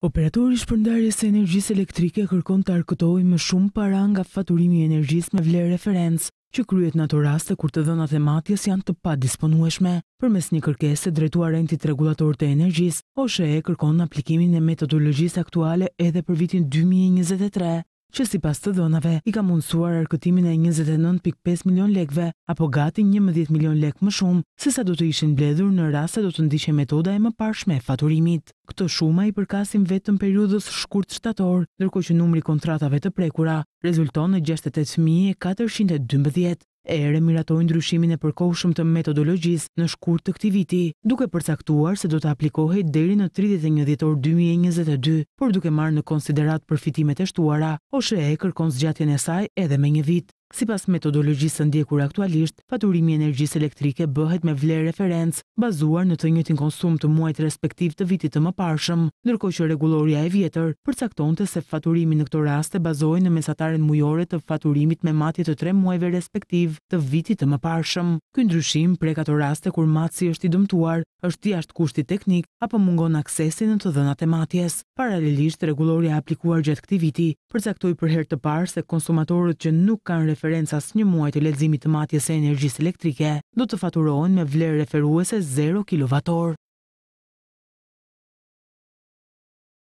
Operatori shpërndarjes së energjisë elektrike kërkon të arkëtoj më shumë para nga faturimi i energjisë me vlerë referencë, që kryet në ato raste kur të dhënat e matjes janë të pa disponueshme, përmes një kërkese drejtuar entit regulator të energjisë, OSHE kërkon në aplikimin e metodologjisë aktuale edhe për vitin 2023 që si pas të dhonave i ka mundësuar arkëtimin e 29.5 milion lekve apo gati 11 milion lek më shumë se sa do të ishin bledhur në rasa do të ndishe metoda e më parshme e faturimit. Këto shuma i përkasim vetëm periudës shkurt shtator, nërko që numri kontratave të prekura rezulton në 68.412 e remiratojnë ndryshimin e përkohshëm të metodologjisë në shkurt të këtij viti, duke përcaktuar se do të aplikohet deri në 31 dhjetor 2022, por duke marrë në konsiderat përfitimet e shtuara ose e kërkon zgjatjen e saj edhe me një vit. Si pas metodologjisë ndjekur aktualisht, faturimi energjisë elektrike bëhet me vlerë referencë, bazuar në të njëtin konsum të muajt respektiv të vitit të më parshëm, nërko që reguloria e vjetër, përcakton të se faturimi në këto raste bazojnë në mesatarën mujore të faturimit me matit të tre muajve respektiv të vitit të më parshëm. Këndryshim pre këto raste kur matësi është i dëmtuar, është i ashtë kushti teknik, apo mungon aksesin në të dhënat e matjes. Paralelisht, regulorja aplikuar gjatë këti viti, për të parë se konsumatorët që nuk kanë referenca së një muaj të ledzimit të matjes e energjisë elektrike, do të faturohen me vlerë referuese 0 kWh.